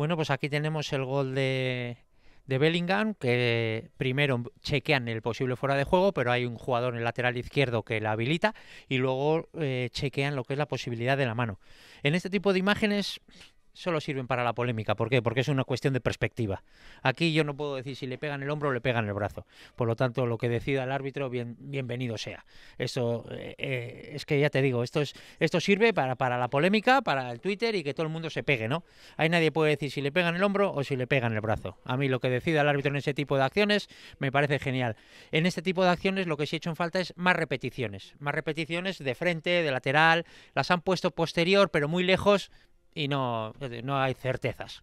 Bueno, pues aquí tenemos el gol de, Bellingham, que primero chequean el posible fuera de juego, pero hay un jugador en el lateral izquierdo que la habilita y luego eh, chequean lo que es la posibilidad de la mano. En este tipo de imágenes solo sirven para la polémica. ¿Por qué? Porque es una cuestión de perspectiva. Aquí yo no puedo decir si le pegan el hombro o le pegan el brazo. Por lo tanto, lo que decida el árbitro, bienvenido sea. Esto eh, eh, es que ya te digo, esto, es, esto sirve para, la polémica, para el Twitter y que todo el mundo se pegue, ¿no? Ahí nadie puede decir si le pegan el hombro o si le pegan el brazo. A mí lo que decida el árbitro en ese tipo de acciones me parece genial. En este tipo de acciones lo que sí he hecho en falta es más repeticiones. Más repeticiones de frente, de lateral. Las han puesto posterior, pero muy lejos y no, no hay certezas.